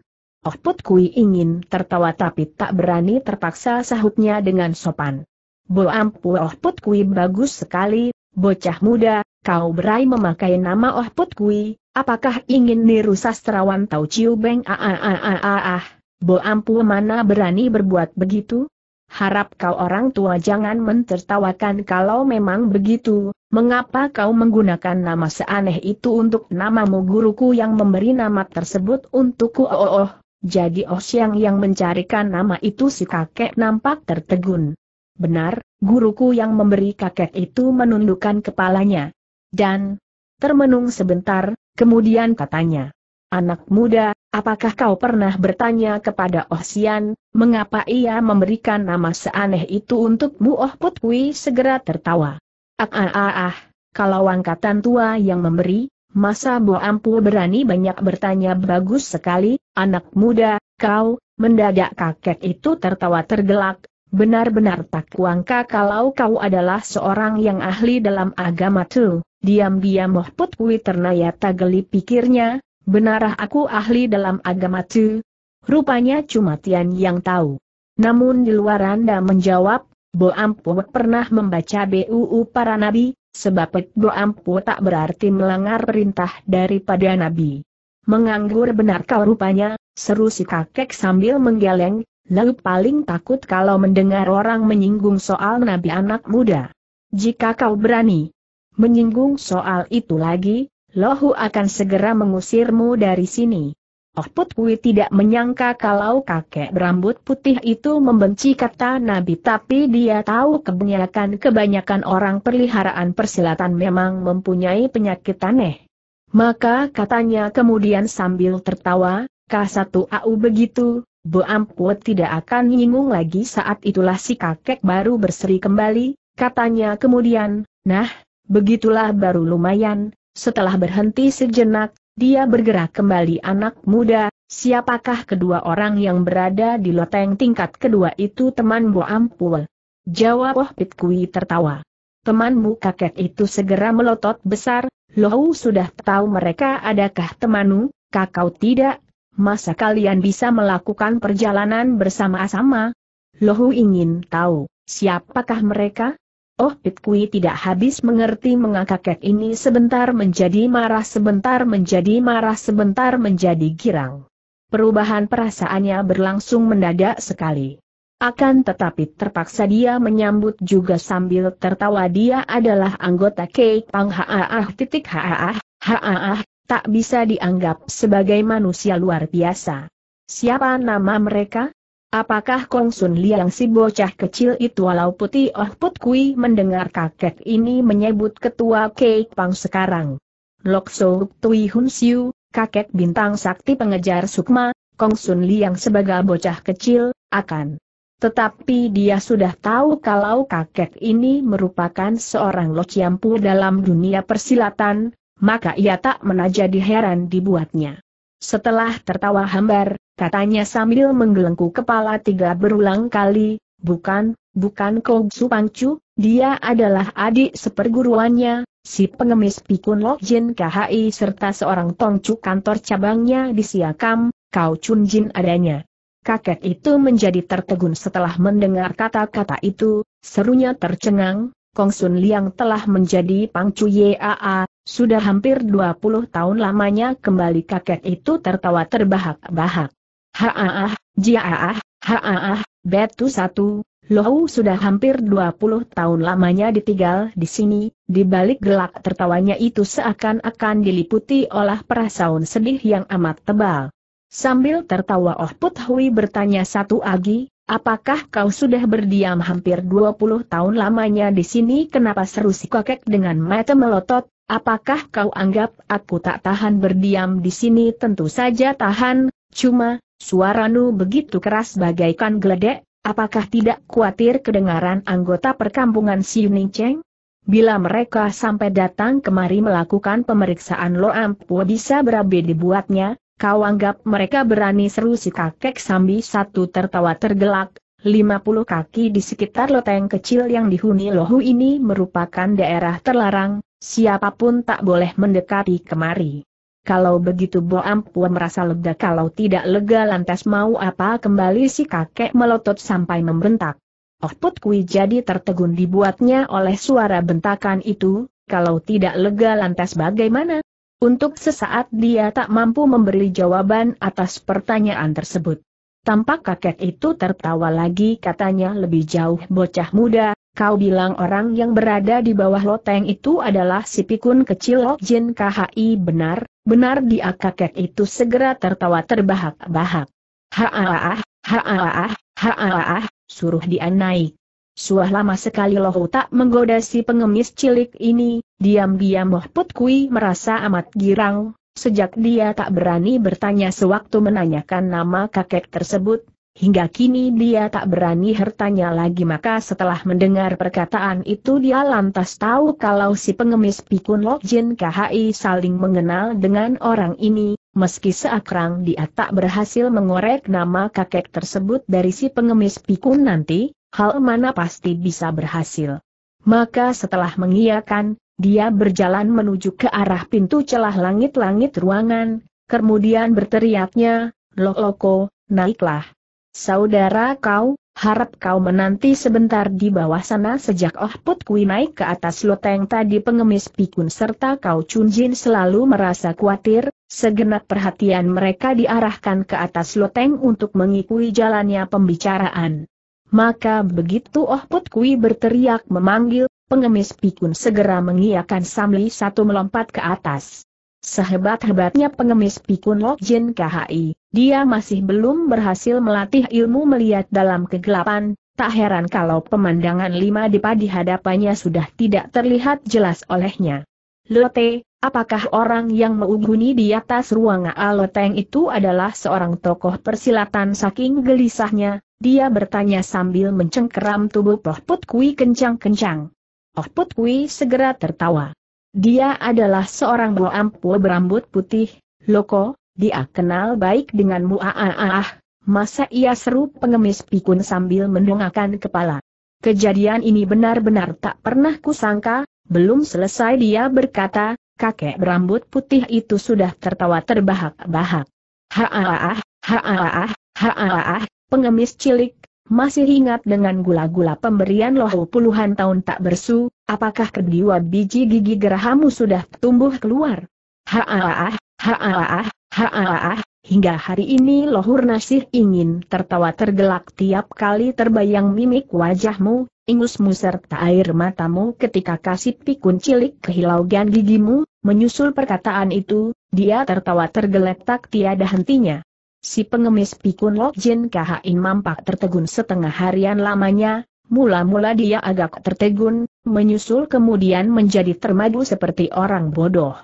Oh Put Kui ingin tertawa tapi tak berani terpaksa sahutnya dengan sopan. Bo ampu Oh Put Kui bagus sekali, bocah muda, kau berai memakai nama Oh Put Kui, apakah ingin niru sastrawan Tau Chiu Beng ah ah ah ah ah ah. Bo ampu mana berani berbuat begitu? Harap kau orang tua jangan mentertawakan kalau memang begitu, mengapa kau menggunakan nama seaneh itu untuk namamu guruku yang memberi nama tersebut untukku oh oh, oh jadi Osiang yang mencarikan nama itu si kakek nampak tertegun. Benar, guruku yang memberi kakek itu menundukkan kepalanya. Dan, termenung sebentar, kemudian katanya. Anak muda, apakah kau pernah bertanya kepada Ohsian, mengapa ia memberikan nama seaneh itu untukmu? Oh Putwi segera tertawa. Ah ah ah ah, kalau angkatan tua yang memberi, Masa Bo Ampu berani banyak bertanya bagus sekali, anak muda, kau, mendadak kakek itu tertawa tergelak, benar-benar tak kuangka kalau kau adalah seorang yang ahli dalam agama tu. Diam-diam Mohput Kui ternaya geli pikirnya, benarah aku ahli dalam agama tuh. Rupanya cuma Tian yang tahu. Namun di luar anda menjawab, Bo Ampu pernah membaca BUU para nabi, Sebab Ekbo Ampu tak berarti melanggar perintah daripada Nabi. Menganggur benar kau rupanya, seru si kakek sambil menggeleng, lalu paling takut kalau mendengar orang menyinggung soal Nabi anak muda. Jika kau berani menyinggung soal itu lagi, Lohu akan segera mengusirmu dari sini. Oh Put Kui tidak menyangka kalau kakek berambut putih itu membenci kata Nabi tapi dia tahu kebanyakan kebanyakan orang perliharaan persilatan memang mempunyai penyakit aneh. Maka katanya kemudian sambil tertawa, K1AU begitu, Bu Amput tidak akan nyinggung lagi saat itulah si kakek baru berseri kembali, katanya kemudian, nah, begitulah baru lumayan, setelah berhenti sejenak, dia bergerak kembali anak muda, siapakah kedua orang yang berada di loteng tingkat kedua itu teman Bo Ampul? Jawab Oh Pit Kui tertawa. Temanmu kakek itu segera melotot besar, Lohu sudah tahu mereka adakah temanmu, kakau tidak? Masa kalian bisa melakukan perjalanan bersama-sama? Lohu ingin tahu, siapakah mereka? Oh Pitkui tidak habis mengerti mengakak ini sebentar menjadi marah sebentar menjadi marah sebentar menjadi girang. Perubahan perasaannya berlangsung mendadak sekali. Akan tetapi terpaksa dia menyambut juga sambil tertawa dia adalah anggota Kek Pang Haaah titik Haaah, Haaah, tak bisa dianggap sebagai manusia luar biasa. Siapa nama mereka? Apakah Kong Sun Liang si bocah kecil itu walau putih Oh Put Kui mendengar kakek ini menyebut ketua Kek Pang sekarang? Lok So Tui Hun Siu, kakek bintang sakti pengejar Sukma, Kong Sun Liang sebagai bocah kecil, akan. Tetapi dia sudah tahu kalau kakek ini merupakan seorang lociampu dalam dunia persilatan, maka ia tak menajadi heran dibuatnya. Setelah tertawa hambar, katanya sambil menggelengku kepala tiga berulang kali, bukan, bukan Kong Kog Pangcu. dia adalah adik seperguruannya, si pengemis Pikun Lok Jin KHI serta seorang tongcu kantor cabangnya di Siakam, Kau Chun Jin adanya. Kakek itu menjadi tertegun setelah mendengar kata-kata itu, serunya tercengang, Kong Sun Liang telah menjadi Pangcu Yaa, sudah hampir 20 tahun lamanya kembali kakek itu tertawa terbahak-bahak. Haaah, jiaah, haaah, betu satu, loh sudah hampir 20 tahun lamanya ditinggal di sini, di balik gelak tertawanya itu seakan-akan diliputi oleh perasaan sedih yang amat tebal. Sambil tertawa Oh Put Hui bertanya satu lagi, apakah kau sudah berdiam hampir 20 tahun lamanya di sini kenapa seru si kakek dengan mata melotot, Apakah kau anggap aku tak tahan berdiam di sini? Tentu saja tahan, cuma, suaranu begitu keras bagaikan geledek, apakah tidak khawatir kedengaran anggota perkampungan Si Cheng? Bila mereka sampai datang kemari melakukan pemeriksaan Lo Ampua bisa berabe dibuatnya, kau anggap mereka berani seru si kakek sambil satu tertawa tergelak, 50 kaki di sekitar loteng kecil yang dihuni lohu ini merupakan daerah terlarang, siapapun tak boleh mendekati kemari. Kalau begitu Bo Ampua merasa lega kalau tidak lega lantas mau apa kembali si kakek melotot sampai membentak. Oh Put Kui jadi tertegun dibuatnya oleh suara bentakan itu, kalau tidak lega lantas bagaimana? Untuk sesaat dia tak mampu memberi jawaban atas pertanyaan tersebut. Tampak kakek itu tertawa lagi katanya lebih jauh bocah muda, kau bilang orang yang berada di bawah loteng itu adalah si pikun kecil Lok Jin KHI benar, benar dia kakek itu segera tertawa terbahak-bahak. Haaah, haaah, haaah, suruh dia naik. Suah lama sekali loh tak menggoda si pengemis cilik ini, diam-diam Mohput Kui merasa amat girang, Sejak dia tak berani bertanya sewaktu menanyakan nama kakek tersebut, hingga kini dia tak berani bertanya lagi maka setelah mendengar perkataan itu dia lantas tahu kalau si pengemis Pikun Lokjin KHI saling mengenal dengan orang ini, meski seakrang dia tak berhasil mengorek nama kakek tersebut dari si pengemis Pikun nanti, hal mana pasti bisa berhasil. Maka setelah mengiyakan, dia berjalan menuju ke arah pintu celah langit-langit ruangan, kemudian berteriaknya, Loko, naiklah. Saudara kau, harap kau menanti sebentar di bawah sana sejak Oh Put Kui naik ke atas loteng tadi pengemis pikun serta kau Chun Jin selalu merasa khawatir, segenap perhatian mereka diarahkan ke atas loteng untuk mengikuti jalannya pembicaraan. Maka begitu Oh Put Kui berteriak memanggil, Pengemis pikun segera mengiakan Samli satu melompat ke atas. Sehebat-hebatnya pengemis pikun Jin KHI, dia masih belum berhasil melatih ilmu melihat dalam kegelapan, tak heran kalau pemandangan lima dipa di hadapannya sudah tidak terlihat jelas olehnya. Lote, apakah orang yang menghuni di atas ruang Aloteng itu adalah seorang tokoh persilatan saking gelisahnya, dia bertanya sambil mencengkeram tubuh Poh Put Kui kencang-kencang. Oh Put segera tertawa. Dia adalah seorang boampu berambut putih, loko, dia kenal baik dengan muaaah, masa ia seru pengemis pikun sambil mendongakkan kepala. Kejadian ini benar-benar tak pernah kusangka, belum selesai dia berkata, kakek berambut putih itu sudah tertawa terbahak-bahak. Haaaah, haaaah, haaaah, pengemis cilik, masih ingat dengan gula-gula pemberian loh? puluhan tahun tak bersu, apakah kedua biji gigi gerahamu sudah tumbuh keluar? Haaah, haaah, haaah, hingga hari ini lohur nasih ingin tertawa tergelak tiap kali terbayang mimik wajahmu, ingusmu serta air matamu ketika kasih pikun cilik kehilauan gigimu, menyusul perkataan itu, dia tertawa tergeletak tiada hentinya si pengemis pikun Jin Kahain mampak tertegun setengah harian lamanya, mula-mula dia agak tertegun, menyusul kemudian menjadi termadu seperti orang bodoh.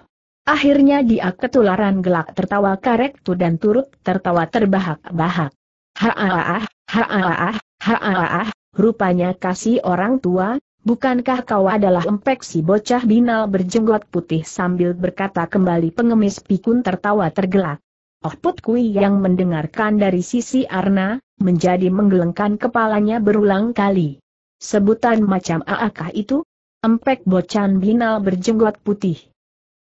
Akhirnya dia ketularan gelak tertawa karet tu dan turut tertawa terbahak-bahak. Haaah, haaah, haaah, rupanya kasih orang tua, bukankah kau adalah empek si bocah binal berjenggot putih sambil berkata kembali pengemis pikun tertawa tergelak. Output Kui yang mendengarkan dari sisi Arna, menjadi menggelengkan kepalanya berulang kali. Sebutan macam aakah itu? Empek bocan binal berjenggot putih.